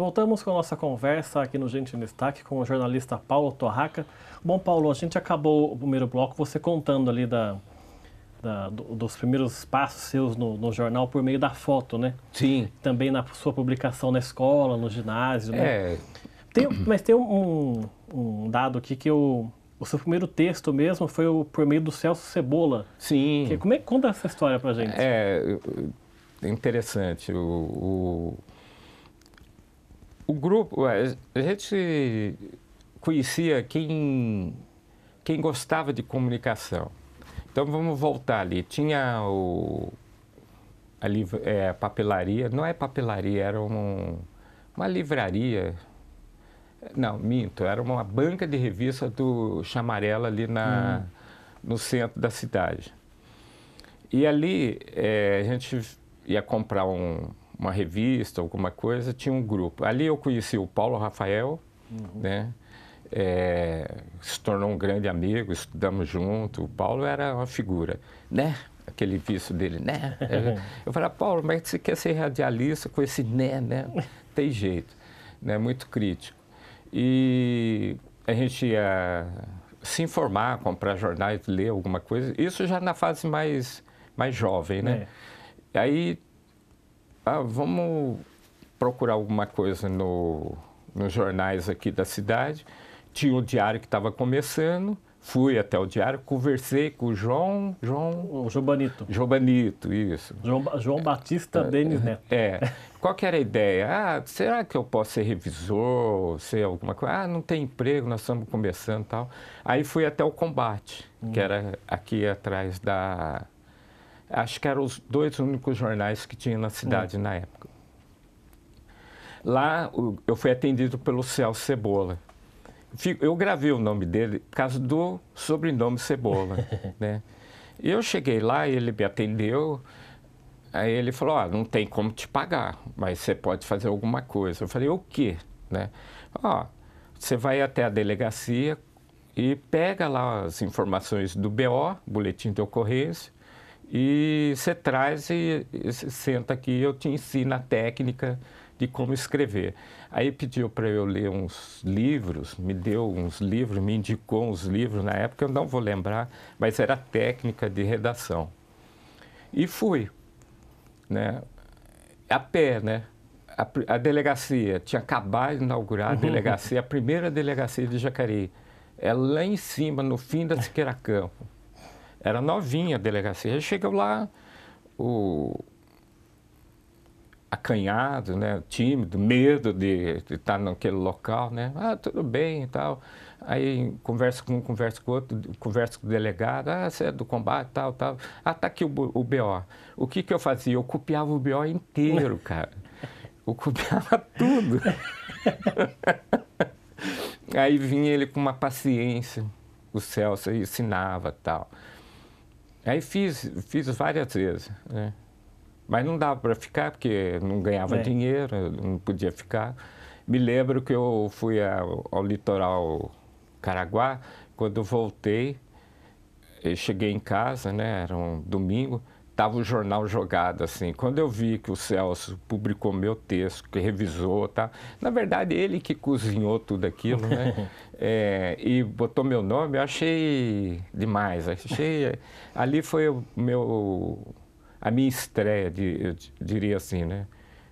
Voltamos com a nossa conversa aqui no Gente em Destaque com o jornalista Paulo Torraca. Bom, Paulo, a gente acabou o primeiro bloco você contando ali da, da, do, dos primeiros passos seus no, no, jornal por meio da foto, né? Sim. Também na sua publicação na escola, no ginásio, né? É. Tem, mas tem um, um, dado aqui que eu, o seu primeiro texto mesmo foi o, por meio do Celso Cebola. Sim. Que, como é que conta essa história pra gente? É, é interessante. O, o o grupo, a gente conhecia quem, quem gostava de comunicação. Então vamos voltar ali. Tinha o, a liv, é, papelaria, não é papelaria, era um, uma livraria. Não, minto, era uma banca de revista do Chamarela ali na, hum. no centro da cidade. E ali é, a gente ia comprar um, uma revista, alguma coisa, tinha um grupo. Ali eu conheci o Paulo Rafael, uhum. né? É, se tornou um grande amigo, estudamos junto. O Paulo era uma figura, né? Aquele vício dele, né? Eu falei, Paulo, mas você quer ser radialista com esse né, né? Tem jeito, né? Muito crítico. E a gente ia se informar, comprar jornais, ler alguma coisa. Isso já na fase mais, mais jovem, né? É. Aí ah, vamos procurar alguma coisa no, nos jornais aqui da cidade. Tinha o diário que estava começando, fui até o diário, conversei com o João. João Jobanito. Jobanito, isso. João, João Batista é, Denis Neto. É. Qual que era a ideia? Ah, será que eu posso ser revisor, ser alguma coisa? Ah, não tem emprego, nós estamos começando e tal. Aí fui até o combate, hum. que era aqui atrás da Acho que eram os dois únicos jornais que tinha na cidade hum. na época. Lá eu fui atendido pelo Céu Cebola. Eu gravei o nome dele por causa do sobrenome Cebola. né? Eu cheguei lá, ele me atendeu. Aí ele falou: ah, não tem como te pagar, mas você pode fazer alguma coisa. Eu falei: o quê? Né? Ah, você vai até a delegacia e pega lá as informações do BO, boletim de ocorrência, e você traz e, senta aqui, eu te ensino a técnica de como escrever. Aí pediu para eu ler uns livros, me deu uns livros, me indicou uns livros na época, eu não vou lembrar, mas era técnica de redação. E fui, né? A pé, né? A, a delegacia, tinha acabado de inaugurar a uhum. delegacia, a primeira delegacia de Jacareí. É lá em cima, no fim da Siqueira Campo. Era novinha a delegacia. Chegou lá, o acanhado, né, tímido, medo de, de estar naquele local, né? Ah, tudo bem e tal. Aí conversa com um, conversa com outro, conversa com o delegado, ah, você é do combate, tal, tal. Ah, tá aqui o, o BO. O que que eu fazia? Eu copiava o BO inteiro, cara. Eu copiava tudo. Aí vinha ele com uma paciência, o Celso ensinava tal. Aí fiz, fiz várias vezes, né? Mas não dava para ficar, porque não ganhava é. dinheiro, não podia ficar. Me lembro que eu fui ao, ao litoral Caraguá, quando voltei, cheguei em casa, né? Era um domingo, estava o jornal jogado assim. Quando eu vi que o Celso publicou meu texto, que revisou, tá? Na verdade, ele que cozinhou tudo aquilo, né? é, e botou meu nome, eu achei demais. Achei. Ali foi o meu, a minha estreia, de, eu diria assim, né?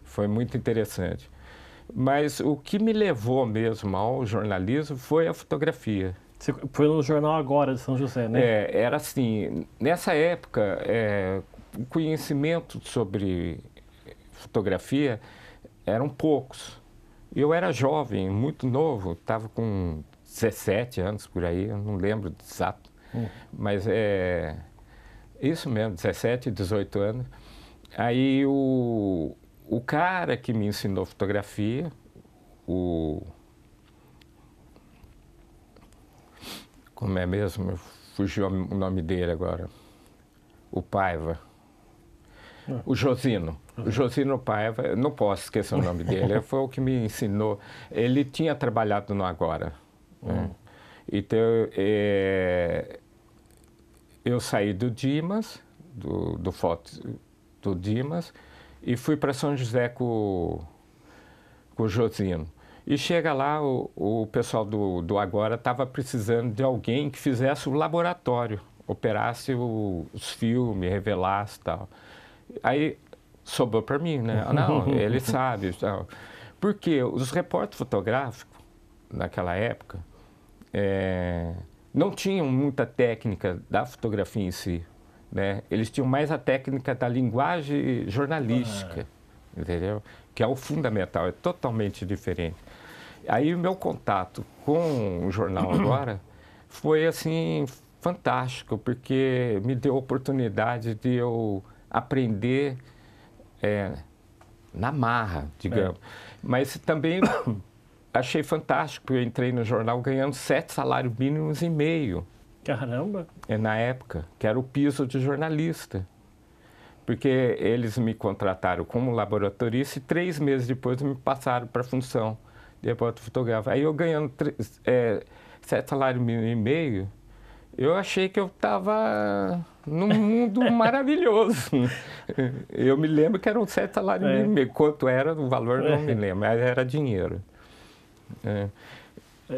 Foi muito interessante. Mas o que me levou mesmo ao jornalismo foi a fotografia. Você foi no jornal agora de São José, né? É, era assim, nessa época, é, o conhecimento sobre fotografia eram poucos. Eu era jovem, muito novo, estava com 17 anos por aí, eu não lembro exato, hum. mas é isso mesmo, 17, 18 anos. Aí o, o cara que me ensinou fotografia, o. Como é mesmo? Fugiu o nome dele agora. O Paiva o Josino. O Josino Paiva, não posso esquecer o nome dele, foi o que me ensinou. Ele tinha trabalhado no Agora. Uhum. Né? Hum. Então, é, eu saí do Dimas, do, do foto do Dimas, e fui para São José com, com o Josino. E chega lá, o, o pessoal do, do Agora estava precisando de alguém que fizesse o laboratório, operasse o, os filmes, revelasse e tal. Aí sobrou para mim, né? Não, ele sabe. então Porque os repórteres fotográficos, naquela época, é, não tinham muita técnica da fotografia em si. Né? Eles tinham mais a técnica da linguagem jornalística, ah. entendeu? Que é o fundamental, é totalmente diferente. Aí o meu contato com o jornal agora foi assim fantástico, porque me deu a oportunidade de eu aprender é, na marra, digamos. É. Mas também achei fantástico. Eu entrei no jornal ganhando sete salários mínimos e meio. Caramba! É, na época, que era o piso de jornalista. Porque eles me contrataram como laboratorista e três meses depois me passaram para a função de repórter fotográfico. Aí eu ganhando é, sete salários mínimos e meio, eu achei que eu estava num mundo maravilhoso. Eu me lembro que era um certo salário é. mínimo. Quanto era o valor, não é. me lembro, mas era dinheiro. É.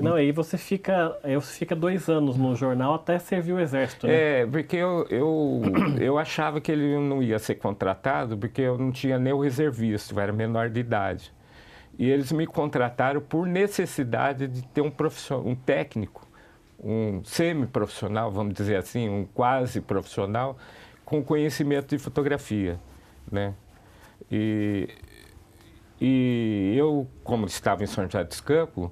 Não, aí você fica, você fica dois anos no jornal até servir o exército. Né? É, porque eu, eu, eu achava que ele não ia ser contratado porque eu não tinha nem o reservista, eu era menor de idade. E eles me contrataram por necessidade de ter um, profissional, um técnico um semi-profissional, vamos dizer assim, um quase profissional, com conhecimento de fotografia, né? E, e eu, como estava em São José dos Campos,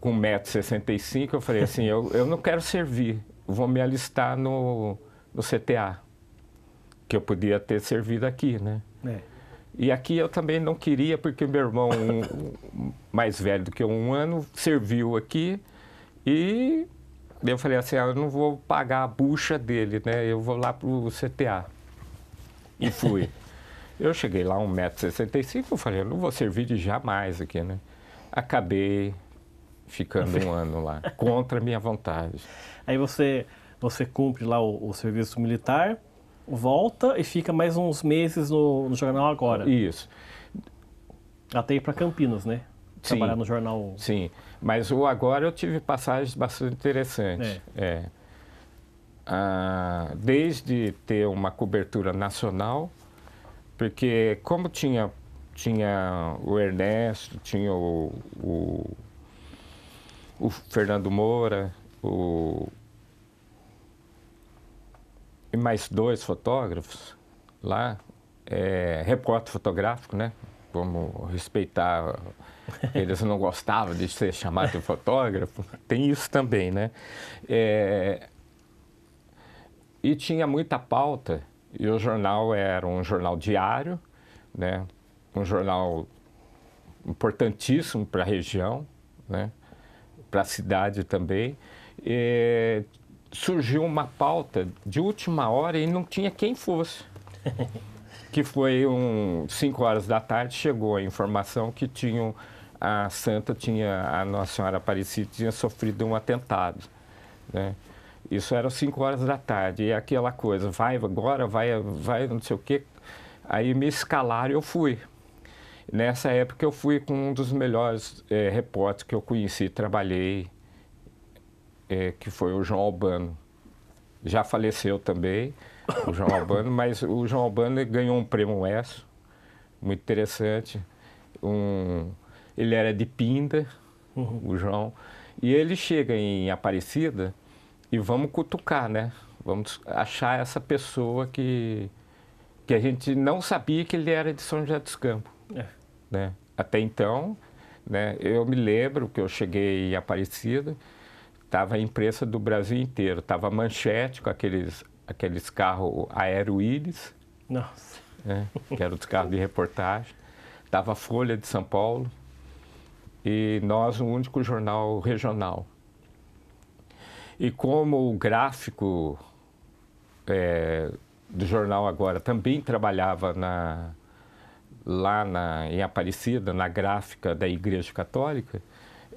com 1,65m, eu falei assim, eu, eu não quero servir, vou me alistar no, no CTA, que eu podia ter servido aqui, né? É. E aqui eu também não queria, porque meu irmão, um, mais velho do que eu, um ano, serviu aqui e eu falei assim, ah, eu não vou pagar a bucha dele, né? Eu vou lá pro CTA. E fui. eu cheguei lá 1,65m, eu falei, eu não vou servir de jamais aqui, né? Acabei ficando um ano lá, contra a minha vontade. Aí você, você cumpre lá o, o serviço militar, volta e fica mais uns meses no, no jornal agora. Isso. Até ir para Campinas, né? trabalhar no jornal. Sim, mas o agora eu tive passagens bastante interessantes. É. é. Ah, desde ter uma cobertura nacional, porque como tinha, tinha o Ernesto, tinha o, o, o Fernando Moura, o, e mais dois fotógrafos lá, é, repórter fotográfico, né? como respeitar. Eles não gostavam de ser chamado de fotógrafo. Tem isso também, né? É... E tinha muita pauta. E o jornal era um jornal diário, né? Um jornal importantíssimo para a região, né? Para a cidade também. E surgiu uma pauta de última hora e não tinha quem fosse. que foi um 5 horas da tarde, chegou a informação que tinham a santa tinha a Nossa Senhora Aparecida tinha sofrido um atentado, né? Isso era 5 horas da tarde e é aquela coisa, vai agora, vai, vai, não sei o quê. Aí me escalaram e eu fui. Nessa época eu fui com um dos melhores é, repórteres que eu conheci, trabalhei, é, que foi o João Albano já faleceu também, o João Albano, mas o João Albano ganhou um prêmio ESSO, muito interessante. Um, ele era de Pinda, uhum. o João, e ele chega em Aparecida e vamos cutucar, né? Vamos achar essa pessoa que, que a gente não sabia que ele era de São José dos Campos. É. Né? Até então, né, eu me lembro que eu cheguei em Aparecida, Estava a imprensa do Brasil inteiro. Estava manchete com aqueles, aqueles carros Aero Íris. Nossa. Né, que eram os carros de reportagem. Estava a Folha de São Paulo. E nós, o único jornal regional. E como o gráfico é, do jornal agora também trabalhava na, lá na, em Aparecida, na gráfica da Igreja Católica,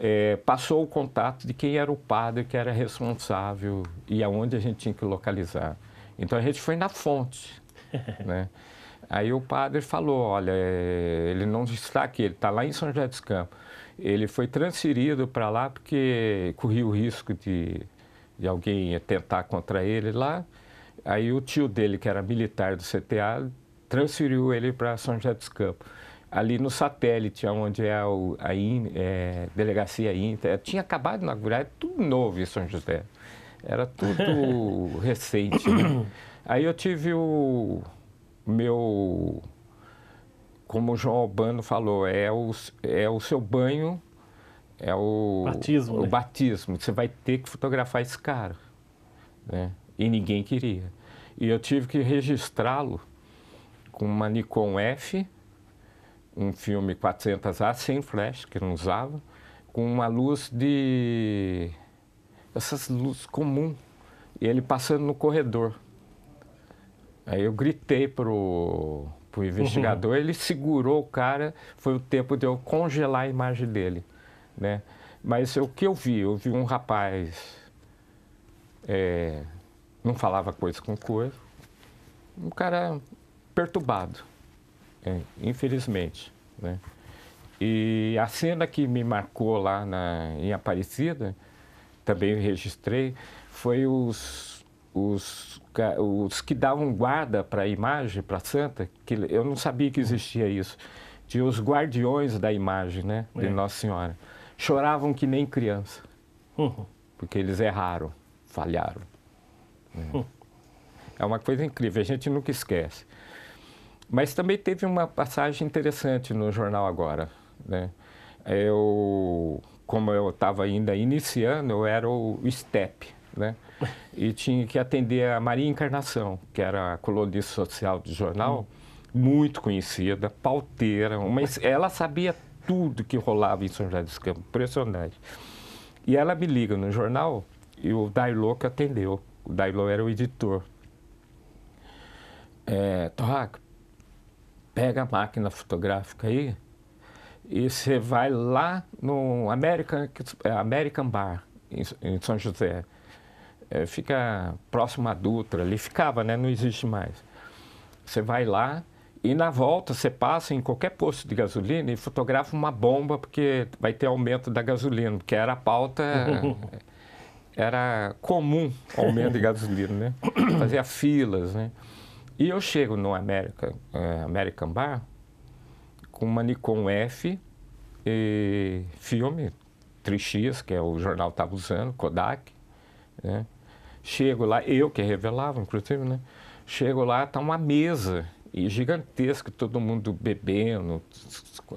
é, passou o contato de quem era o padre que era responsável e aonde a gente tinha que localizar. Então a gente foi na fonte, né? Aí o padre falou, olha, é, ele não está aqui, ele está lá em São José dos Campos. Ele foi transferido para lá porque corria o risco de, de alguém tentar contra ele lá. Aí o tio dele, que era militar do CTA, transferiu ele para São José dos Campos ali no satélite, onde é, a In, é, Delegacia Inter. Tinha acabado de inaugurar, era é tudo novo em São José. Era tudo recente. Né? Aí eu tive o meu. Como o João Albano falou, é o, é o seu banho, é o. Batismo. O né? batismo. Você vai ter que fotografar esse cara. Né? E ninguém queria. E eu tive que registrá-lo com uma Nikon F um filme 400A sem flash, que não usava, com uma luz de. essas luzes comum. E ele passando no corredor. Aí eu gritei pro, pro investigador, uhum. ele segurou o cara, foi o tempo de eu congelar a imagem dele, né? Mas o que eu vi? Eu vi um rapaz, é, não falava coisa com coisa, um cara perturbado. É, infelizmente. Né? E a cena que me marcou lá na, em Aparecida, também registrei, foi os, os, os que davam guarda para a imagem, para a santa, que eu não sabia que existia isso, de os guardiões da imagem né, de é. Nossa Senhora. Choravam que nem criança, uhum. porque eles erraram, falharam. Né? Uhum. É uma coisa incrível, a gente nunca esquece. Mas também teve uma passagem interessante no jornal agora. Né? Eu, como eu estava ainda iniciando, eu era o STEP, né? E tinha que atender a Maria Encarnação, que era a colunista social do jornal, muito conhecida, pauteira, mas ela sabia tudo que rolava em São José dos Campos, impressionante. E ela me liga no jornal e o Dailô que atendeu, o Dailô era o editor. É, Torraca, pega a máquina fotográfica aí e você vai lá no American, é, American Bar, em, São José. É, fica próximo à Dutra, ali ficava, né? Não existe mais. Você vai lá e na volta você passa em qualquer posto de gasolina e fotografa uma bomba, porque vai ter aumento da gasolina, porque era a pauta. era comum aumento de gasolina, né? Fazia filas, né? E eu chego no American, uh, eh, American Bar com uma Nikon F e filme 3X, que é o jornal estava usando, Kodak. Né? Chego lá, eu que revelava, inclusive, né? Chego lá, tá uma mesa e gigantesca, todo mundo bebendo.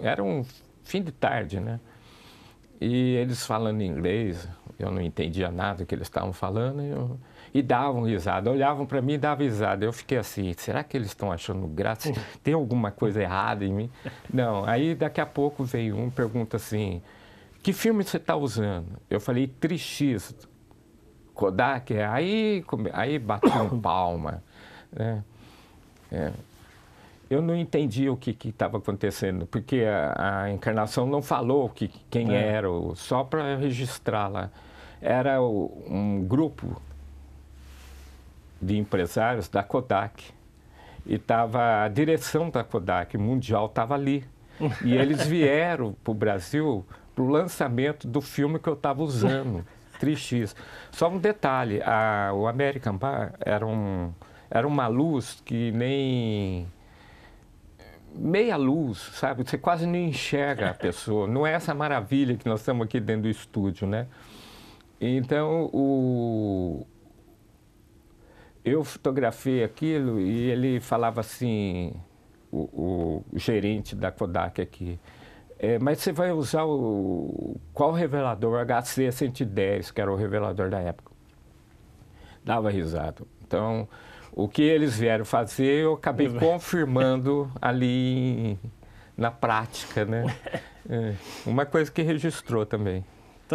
Era um fim de tarde, né? E eles falando inglês, eu não entendia nada que eles estavam falando. Eu e davam risada, olhavam para mim e davam risada. Eu fiquei assim, será que eles estão achando graça? Tem alguma coisa errada em mim? Não, aí daqui a pouco veio um pergunta assim, que filme você está usando? Eu falei, Trix, Kodak, aí, aí bateu palma. Né? É. Eu não entendi o que estava acontecendo, porque a, a, encarnação não falou que, quem é. era, só para registrar lá. Era um grupo de empresários da Kodak. E tava, a direção da Kodak Mundial estava ali. E eles vieram para o Brasil para o lançamento do filme que eu estava usando, 3X. Só um detalhe, a, o American Bar era, um, era uma luz que nem meia luz, sabe? Você quase não enxerga a pessoa. Não é essa maravilha que nós estamos aqui dentro do estúdio, né? Então, o, eu fotografei aquilo e ele falava assim, o, o gerente da Kodak aqui, é, mas você vai usar o qual revelador? O HC110, que era o revelador da época. Dava risada. Então, o que eles vieram fazer, eu acabei confirmando ali na prática, né? É, uma coisa que registrou também.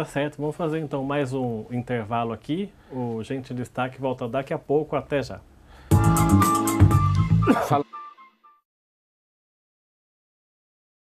Tá certo, vamos fazer então mais um intervalo aqui. O Gente Destaque volta daqui a pouco, até já. Fala.